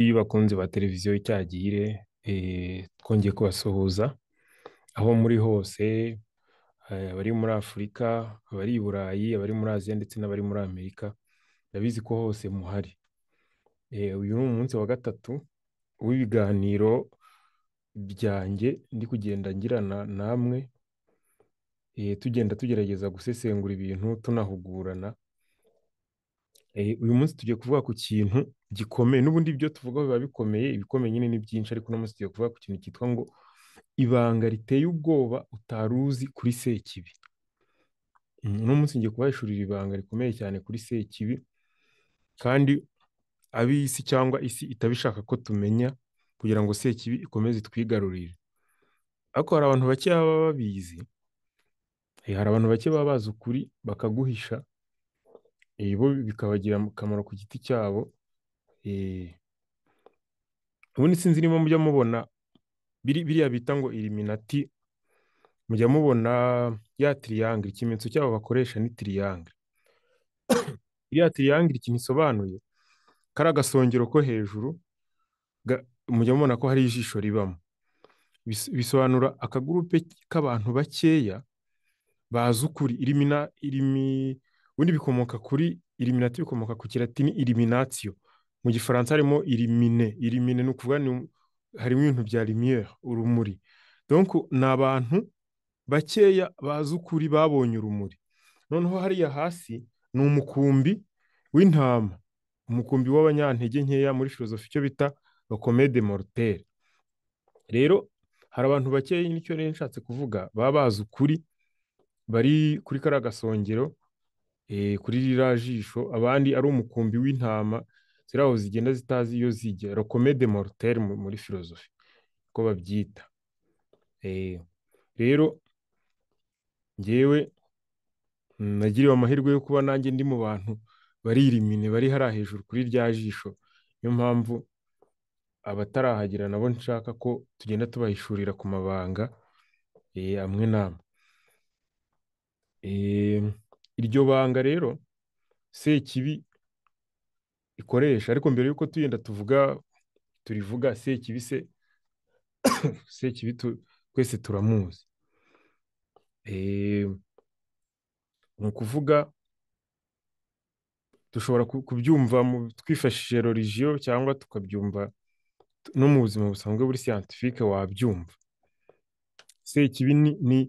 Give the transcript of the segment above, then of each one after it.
Iyo ba televiziyo icyagiye eh, twongeye kubasuhuza aho muri hose eh, abari muri Afurika, abari i Burayi, abari muri Aziya ndetse n'abari muri Amerika ndabizi ko hose muhari. Eh, uyu ni umunsi wa gatatu w'ibiganiro byanjye ndi kugenda ngirana namwe tugenda tugerageza gusesengura ibintu tunahugurana Eh, uyu munsi tugiye kuvuga ku kintu gikomeye n'ubundi ibyo tuvuga biba bikomeye ibikomeye nyine ni byinshi ariko uno munsi tugiye kuvuga ku kintu cyitwa ngo ibanga riteye ubwoba utari uzi kuri sekibi mm, uno munsi ngiye kubahishurira ibanga rikomeye cyane kuri sekibi kandi ab'isi cyangwa isi itabishaka ko tumenya kugira ngo sekibi ikomeze itwigarurire ariko hari abantu bake baba babizi eh, hari abantu bake baba bazi ukuri bakaguhisha Eh, bo bikabagirira akamaro ku giti cyabo eh, ubundi sinzi niba mujya mubona biriya bita ngo iriminati mujya mubona ya tiriyangere ikimenyetso cyabo bakoresha ni tiriyangere iriya tiriyangere ikintu isobanuye kari agasongero ko hejuru mujya mubona ko hari ijisho ribamo bisobanura akagurupe k'abantu bakeya bazi ukuri irimi ubundi bikomoka kuri iriminati bikomoka ku kiratini iriminatiyo mu gifaransa harimo irimine irimine ni ukuvuga harimo ibintu bya rimiyeri urumuri donko ni abantu bakeya bazi ukuri babonye urumuri noneho hariya hasi ni umukumbi w'intama umukumbi w'abanyantege nkeya muri filozofi icyo bita bakomede moruteri rero hari abantu bakeya nicyo rero nshatse kuvuga baba bazi ukuri bari kuri kariya gasongero Eh, kuri ririya jisho abandi ari umukumbi w'intama ziriya aho zigenda zitazi iyo zijya rokomede moruteri muri filozofi uko babyita eh, rero ngewe mm, nagiriwe amahirwe yo kuba nanjye ndi mu bantu baririmine bari hariya hejuru kuri rya jisho niyo mpamvu abatarahagira nabo nshaka ko tugenda tubahishurira ku mabanga eh, amwe n'amwe Iryo banga rero Sekibi ikoresha ariko mbere y'uko tuyenda tuvuga turivuga Sekibi se Sekibi twese turamuzi ni ukuvuga dushobora kubyumva twifashishije religiyo cyangwa tukabyumva no mu buzima busanzwe buri siyantifike wabyumva sekibi ni ni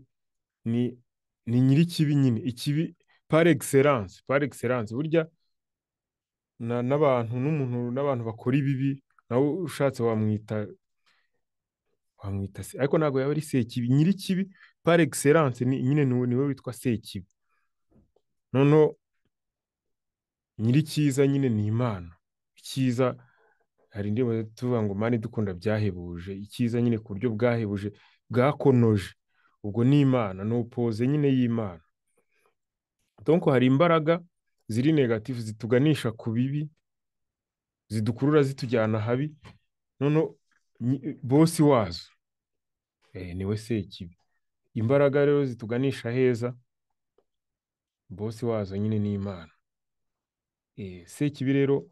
ni nyiri ikibi nyine ikibi par excellence par excellence burya n'abantu n'umuntu n'abantu bakora ibibi nawe ushatse wamwita wamwita se ariko ntabwo yaba ari sekibi nyirikibi par excellence nyine niwe witwa sekibi noneho nyiricyiza nyine ni imana icyiza hari indi tuvuga ngo mani dukunda byahebuje icyiza nyine ku buryo bwahebuje bwakonoje ubwo ni imana ni upoze nyine y'imana donko hari imbaraga ziri negatifu zituganisha ku bibi zidukurura zitujyana habi noneho bosi wazo eh, niwe sekibi imbaraga rero zituganisha heza bosi wazo nyine ni imana eh, sekibi rero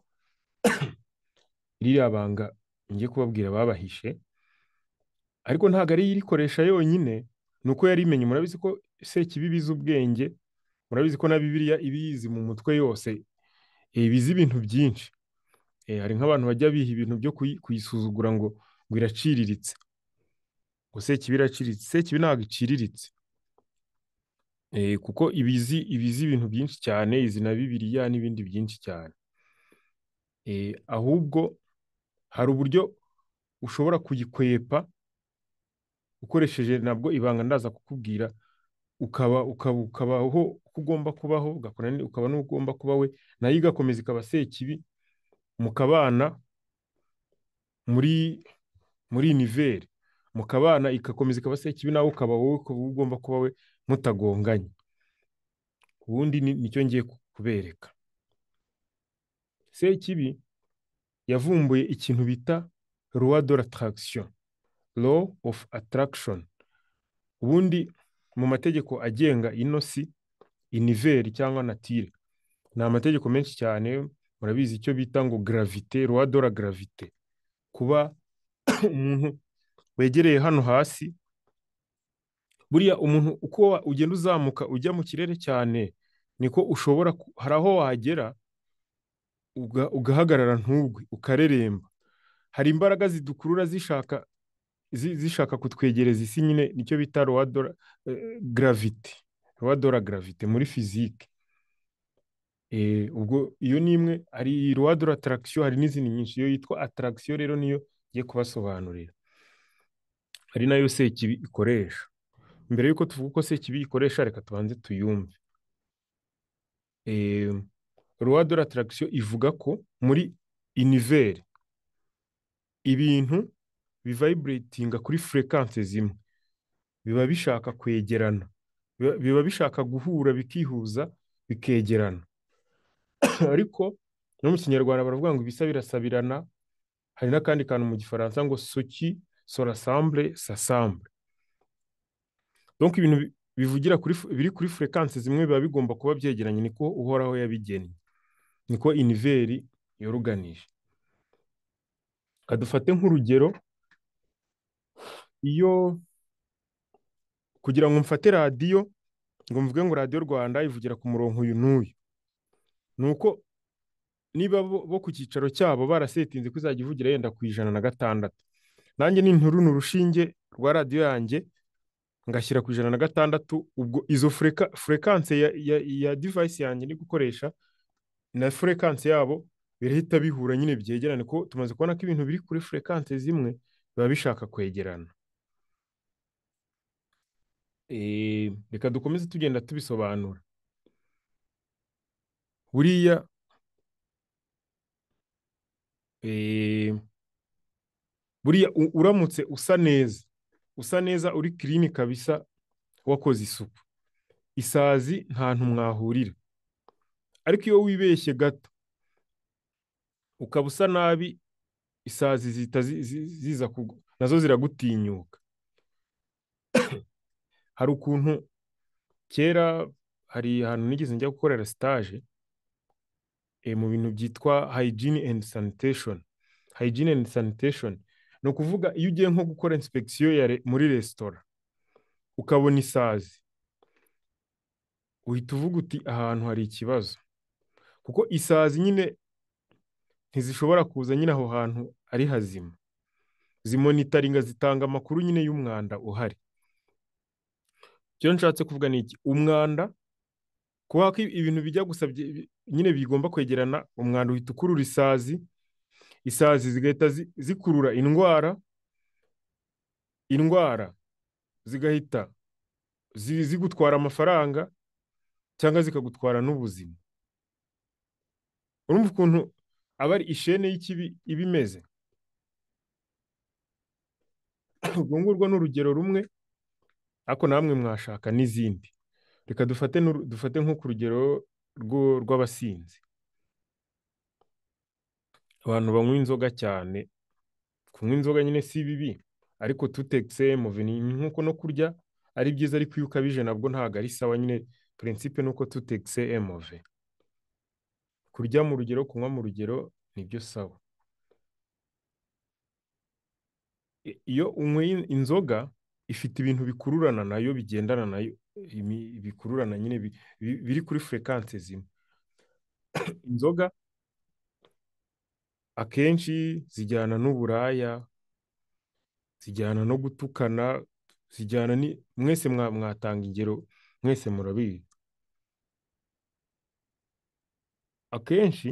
ririya banga ngiye kubabwira babahishe ariko ntabwo ariyo irikoresha yonyine ni uko yari imenye murabizi ko sekibi bizi ubwenge murabizi ko na bibiriya ibizi mu mutwe yose eh, bizi ibintu byinshi eh, hari nk'abantu bajya biha ibintu byo kuyisuzugura ngo ngo iraciriritse ngo sekibi iraciritse sekibi ntabwo iciriritse eh, kuko ibizi ibizi ibintu byinshi cyane izi na bibiriya n'ibindi byinshi cyane ahubwo hari uburyo ushobora kuyikwepa ukoresheje nabwo ibanga ndaza kukubwira ukaba ukaba ukabaho uko ugomba kubaho ugakora ukaba n'uko ugomba kuba we nayo igakomeza ikaba sekibi mu muri muri iniveri mu kabana igakomeza ikaba sekibi nawe ukaba wowe ugomba kuba we mutagonganye ubundi nicyo ngiye kubereka sekibi yavumbuye ikintu bita ruwa de lataragisiyo lo ofu ataragishoni ubundi mu mategeko agenga inosi si iniveri cyangwa natire ni amategeko menshi cyane murabizi icyo bita ngo gravite rowadora gravite kuba umuntu wegereye hano hasi buriya umuntu uko ugenda uzamuka ujya mu kirere cyane niko ushobora hari aho wagera ugahagarara ntugwe ukareremba hari imbaraga zidukurura zishaka zishaka kutwegereza isi nyine nicyo bita ruwadora eh, garavite ruwadora garavite muri fizike eh, ubwo iyo ni imwe hari ruwadora atarakisiyo hari n'izindi nyinshi iyo yitwa atarakisiyo rero niyo ngiye kubasobanurira hari nayo sekibi ikoresha mbere y'uko tuvuga uko sekibi ikoresha reka tubanze tuyumve eh, ruwadora atarakisiyo ivuga ko muri iniveri ibintu bivayiburetinga kuri furekanse zimwe biba bishaka kwegerana biba bishaka guhura bikihuza bikegerana ariko no mu kinyarwanda baravuga ngo ibisa birasabirana hari n'akandi kantu mu gifaransa ngo soki sorasambure sasambure donko ibintu bivugira kuri biri kuri furekanse zimwe biba bigomba kuba byegeranye niko uhoraho yabigennye niko iniveri yoruganije kadufate nk'urugero iyo kugira ngo mfate radiyo ngo mvuge ngo radiyo rwanda ivugira ku murongo uyu n'uyu ni uko niba bo ku cyicaro cyabo barasetinze ko izajya ivugira yenda ku ijana na gatandatu nanjye n'intu ni urushinge rwa radiyo yanjye ngashyira ku ijana na gatandatu ubwo izo furekanse ya divayisi yanjye ni gukoresha na furekanse yabo birahita bihura nyine byegerane ko tumaze kubona ko ibintu biri kuri furekanse zimwe biba bishaka kwegerana Eh, reka dukomeze tugenda tubisobanura eh, buriya buriya uramutse usa neza usa neza uri kirini kabisa wakoze isuku isazi ntantu mwahurira ariko iyo wibeshye gato ukaba usa nabi isazi ziza nazo ziragutinyuka hari ukuntu kera hari ahantu nigeze njya gukorera sitaje eh, mu bintu byitwa hygiene and sanitation hygiene and sanitation ni ukuvuga iyo ugiye nko gukora inspekisiyo muri resitora ukabona isazi uhita uvuga uti ahantu hari ikibazo kuko isazi nyine ntizishobora kuza nyine aho hantu ari hazima zimonitaringa zitanga amakuru nyine y'umwanda uhari icyo nshatse kuvuga ni iki umwanda kubera ko ibintu bijya gusa nyine bigomba kwegerana umwanda uhita ukurura isazi isazi zigahita zikurura indwara indwara zigahita zigutwara amafaranga cyangwa zikagutwara n'ubuzima urumva ukuntu aba ari ishene y'ikibi iba imeze urwo ngurwo ni urugero rumwe ariko namwe mwashaka n'izindi reka dufate dufate nko ku rugero rw'abasinzi abantu banywa inzoga cyane kunywa inzoga nyine si bibi ariko tutetse muvini nk'uko no kurya ari byiza ariko iyo ukabije nabwo ntabwo ari sawa nyine prinsipe ni uko tutetse emove kurya mu rugero kunywa mu rugero nibyo sawa iyo unyweye inzoga ifite ibintu bikururana nayo bigendana nayo bikururana nyine biri kuri furekanse zimwe inzoga akenshi zijyana n'uburaya zijyana no gutukana zijyana ni mwese mwatanga ingero mwese murabizi akenshi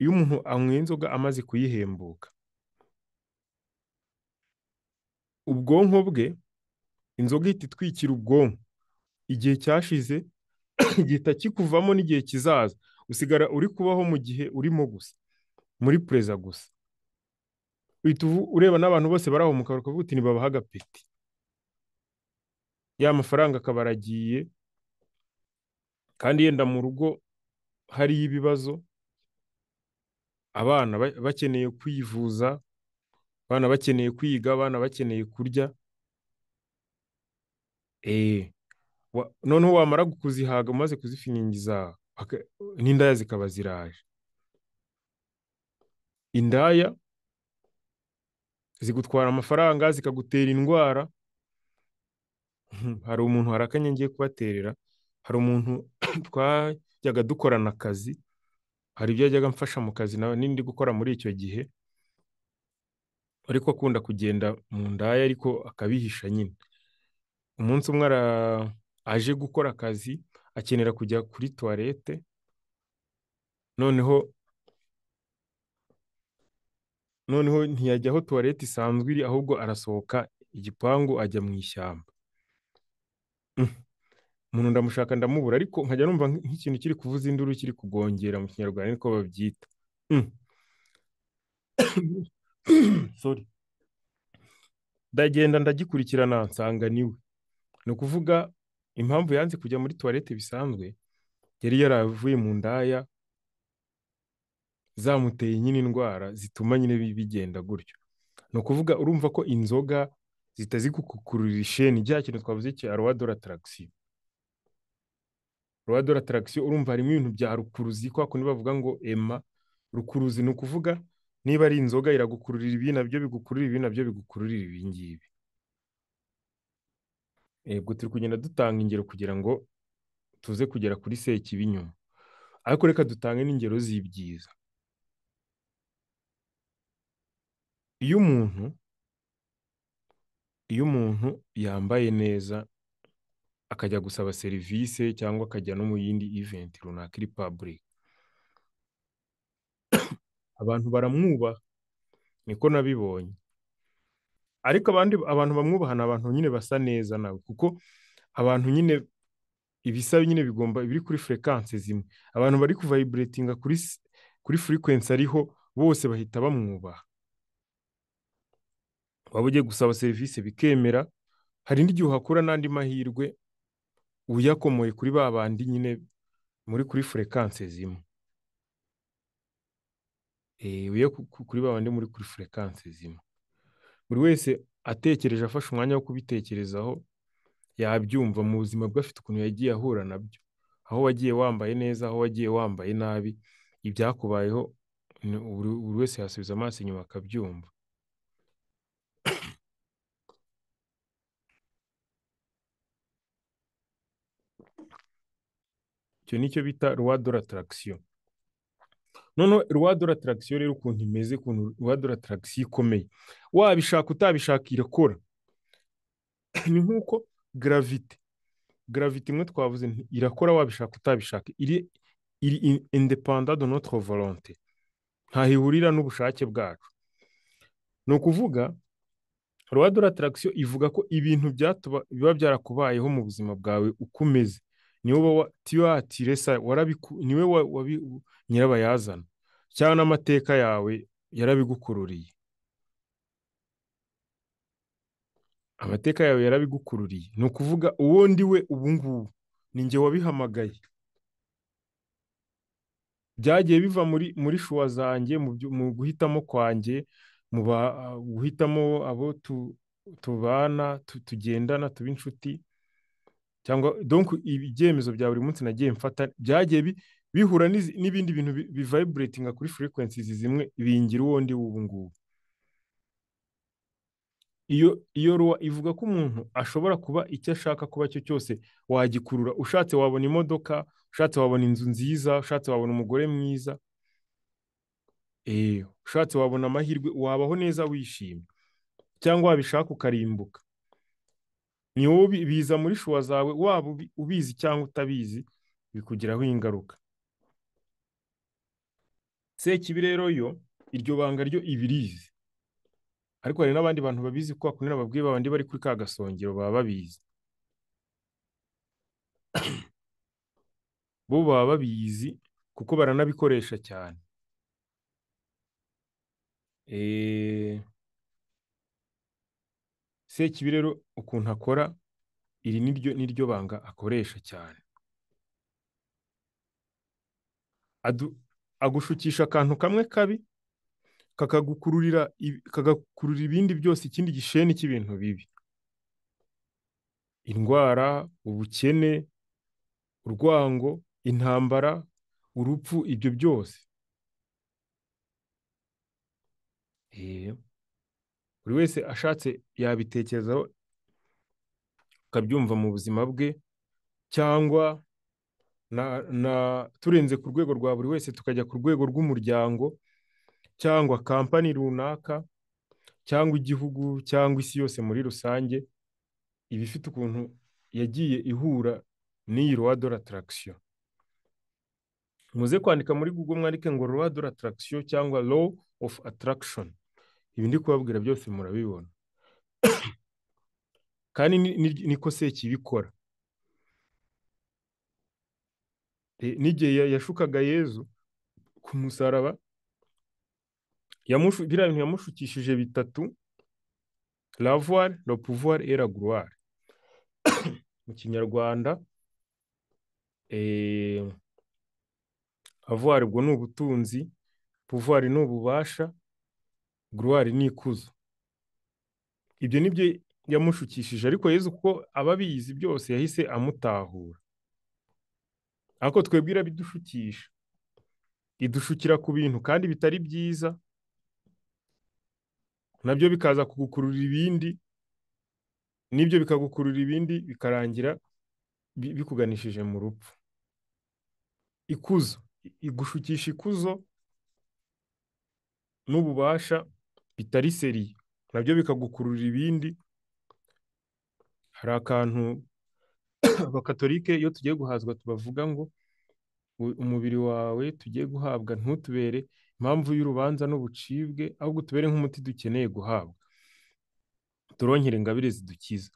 iyo umuntu anywa inzoga amaze kuyihembuka ubwonko bwe inzoga ihita itwikira ubwonko igihe cyashize gihita kikuvamo n'igihe kizaza usigara uri kubaho mu gihe urimo gusa muri perezida gusa ureba n'abantu bose barahumuka bakavuga uti ntibabahe agapeti ya mafaranga akaba aragiye kandi yenda mu rugo hariyo ibibazo abana bakeneye kwivuza abana bakeneye kwiga abana bakeneye kurya eh, noneho wamara kuzihaga umaze kuzifiningiza n'indaya zikaba ziraje indaya zigutwara amafaranga zikagutera indwara hari umuntu harakanye ngiye kubaterera hari umuntu twajyaga dukorana akazi hari ibyo yajyaga mfasha mu kazi nawe n'indi gukora muri icyo gihe ariko akunda kugenda mu ndaya ariko akabihisha nyine umunsi umwe aje gukora akazi akenera kujya kuri tuwarete noneho noneho ntiyajya aho tuwarete isanzwe iri ahubwo arasohoka igipangu ajya mu ishyamba mm. umuntu ndamushaka ndamubura ariko nkajya numva nk'ikintu kiri kuvuza induru kiri kugongera mu kinyarwanda niko babyita mm. sorry ndagenda ndagikurikirana nsanga niwe ni ukuvuga impamvu yanze kujya muri tuwarete bisanzwe yari yaravuye mu ndaya zamuteye nyine indwara zituma nyine bigenda gutyo ni ukuvuga urumva ko inzoga zitazigukururira isheni bya kintu twavuze cya ruwadora taragisiyo ruwadora taragisiyo urumva harimo ibintu bya rukuruzi kwa kundi bavuga ngo ema rukuruzi ni ukuvuga niba ari inzoga iragukururira ibi nabyo bigukururira ibi nabyo bigukururira ibi ngibi yego turi kugenda dutanga ingero kugira ngo tuze kugera kuri sekibinyoma ariko reka dutange n'ingero z'ibyiza iyo umuntu iyo umuntu yambaye neza akajya gusaba serivisi cyangwa akajya no mu yindi iventi runaka iri pabulike abantu baramwubaha niko nabibonye ariko abandi abantu bamwubaha ni abantu nyine basa neza nawe kuko abantu nyine ibisa nyine bigomba biri kuri furekanse zimwe abantu bari kuvayiburetinga kuri kuri furekanse ariho bose bahita bamwubaha waba ugiye gusaba serivisi bikemera hari n'igihe uhakura n'andi mahirwe uyakomoye kuri ba bandi nyine muri kuri furekanse zimwe iyo eh, kuri babandi muri kuri furekansi zimwe buri wese atekereje afashe umwanya wo kubitekerezaho yabyumva mu buzima bwe afite ukuntu yagiye ahura nabyo aho wagiye wambaye neza aho wagiye wambaye nabi ibyakubayeho buri wese yasubiza amaso inyuma akabyumva icyo ni bita rwa dore noneho ruwadura taragisiyo rero ukuntu imeze ukuntu ruwadura taragisiyo ikomeye wabishaka utabishaka irakora ni nk'uko garavite garavite imwe twavuze irakora wabishaka utabishaka iri iri indepanda do notre volonté ntahihurira n'ubushake bwacu ni ukuvuga ruwadura taragisiyo ivuga ko ibintu byatuba biba byarakubayeho mu buzima bwawe uko umeze niwe wa tiresa niwe wabi nyirabayazana cyangwa n'amateka yawe yarabigukururiye amateka yawe yarabigukururiye ni ukuvuga uwo ndi we ngubu ni njye wabihamagaye byagiye biva muri muri shuwa zanjye mu guhitamo kwanjye mu guhitamo abo tubana tugendana tuba inshuti cyangwa donku ibyemezo bya buri munsi nagiye mfata byagiye bihura n'ibindi bintu bivibratinga kuri frequencies zimwe bingira uwo ndi ubu ngubu iyo iyo ruwa ivuga ko umuntu ashobora kuba icyo ashaka kuba cyo cyose wagikurura ushatse wabona imodoka ushatse wabona inzu nziza ushatse wabona umugore mwiza eh, ushatse wabona amahirwe wabaho neza wishimye cyangwa wabishaka ukarimbuka ni wowe biza muri shuwa zawe waba ubizi cyangwa utabizi bikugiraho ingaruka sekibi rero yo iryo banga ryo ibirizi ariko hari n'abandi bantu babizi ko bakunira babwiye abandi bari kuri ka gasongero baba babizi bo baba babizi kuko baranabikoresha cyane eh, sekibi rero ukuntu akora iri niryo niryo banga akoresha cyane agushukisha akantu kamwe kabi kakagukururira kagakurura ibindi byose ikindi gisheni cy'ibintu bibi indwara ubukene urwango intambara urupfu ibyo byose buri wese ashatse yabitekerezaho akabyumva mu buzima bwe cyangwa na turenze ku rwego rwa buri wese tukajya ku rwego rw'umuryango cyangwa kampani runaka cyangwa igihugu cyangwa isi yose muri rusange iba ifite ukuntu yagiye ihura n'iyi rowa dore atarakisiyo muze kwandika muri google mwandike ngo rowa dore atarakisiyo cyangwa low of attraction ibindi kubabwira byose murabibona kandi niko seki ibikora n'igihe yashukaga yezu ku musaraba biriya bintu yamushukishije bitatu lavwari ropuvuwari eraguruwari mu kinyarwanda eh, avuwari ubwo ni ubutunzi puvuwari ni ububasha guruwari ikuzo ibyo ni byo yamushukishije ariko yezu kuko aba byose yahise amutahura ariko twebwira bidushukisha idushukira ku bintu kandi bitari byiza nabyo bikaza kugukurura ibindi n'ibyo bikagukurura ibindi bikarangira bikuganishije mu rupfu ikuzo igushukisha ikuzo n'ububasha bitari seri nabyo bikagukurura ibindi hari akantu abakatolike iyo tugiye guhazwa tubavuga ngo umubiri wawe tugiye guhabwa ntutubere impamvu y'urubanza n'ubucibwe ahubwo tubere nk'umuti dukeneye guhabwa turonkere ingabire zidukiza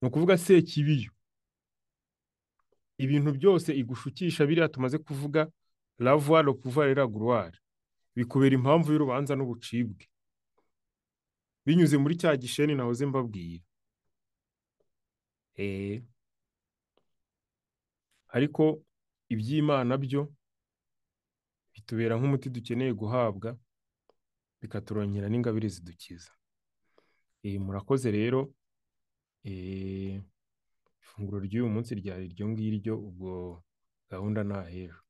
ni ukuvuga se kibiyo ibintu byose igushukisha biriya tumaze kuvuga lavwari okuvari raguruwari bikubera impamvu y'urubanza n'ubucibwe binyuze muri cya gisheni nahoze mbabwira eee eh. ariko iby'imana byo bitubera nk'umuti dukeneye guhabwa bikaturonkera n'ingabire zidukiza eh, murakoze rero eh, ifunguro ry'uyu munsi ryari iryo ngiryo ubwo gahunda ni ahera